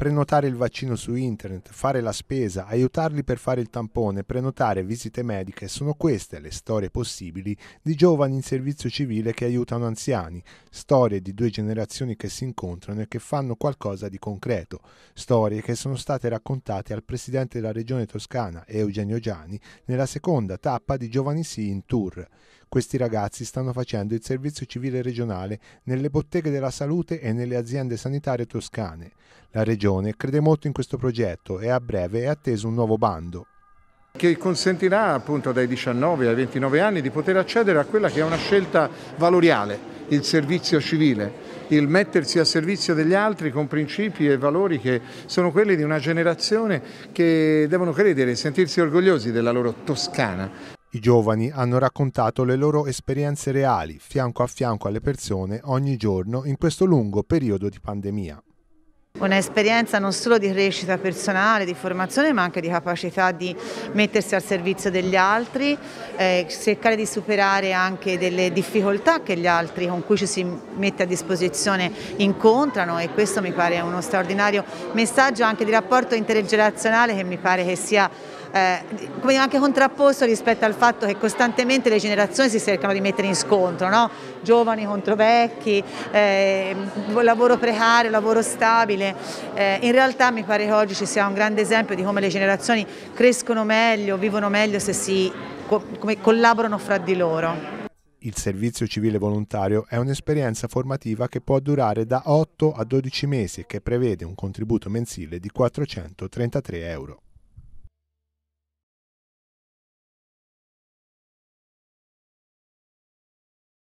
prenotare il vaccino su internet, fare la spesa, aiutarli per fare il tampone, prenotare visite mediche, sono queste le storie possibili di giovani in servizio civile che aiutano anziani, storie di due generazioni che si incontrano e che fanno qualcosa di concreto, storie che sono state raccontate al presidente della regione toscana Eugenio Giani nella seconda tappa di Giovani Sì in Tour. Questi ragazzi stanno facendo il servizio civile regionale nelle botteghe della salute e nelle aziende sanitarie toscane. La regione crede molto in questo progetto e a breve è atteso un nuovo bando che consentirà appunto dai 19 ai 29 anni di poter accedere a quella che è una scelta valoriale, il servizio civile, il mettersi a servizio degli altri con principi e valori che sono quelli di una generazione che devono credere e sentirsi orgogliosi della loro Toscana. I giovani hanno raccontato le loro esperienze reali, fianco a fianco alle persone, ogni giorno, in questo lungo periodo di pandemia. Un'esperienza non solo di crescita personale, di formazione, ma anche di capacità di mettersi al servizio degli altri, eh, cercare di superare anche delle difficoltà che gli altri con cui ci si mette a disposizione incontrano e questo mi pare uno straordinario messaggio anche di rapporto intergenerazionale che mi pare che sia eh, anche contrapposto rispetto al fatto che costantemente le generazioni si cercano di mettere in scontro, no? giovani contro vecchi, eh, lavoro precario, lavoro stabile, eh, in realtà mi pare che oggi ci sia un grande esempio di come le generazioni crescono meglio, vivono meglio se si co collaborano fra di loro. Il servizio civile volontario è un'esperienza formativa che può durare da 8 a 12 mesi e che prevede un contributo mensile di 433 euro.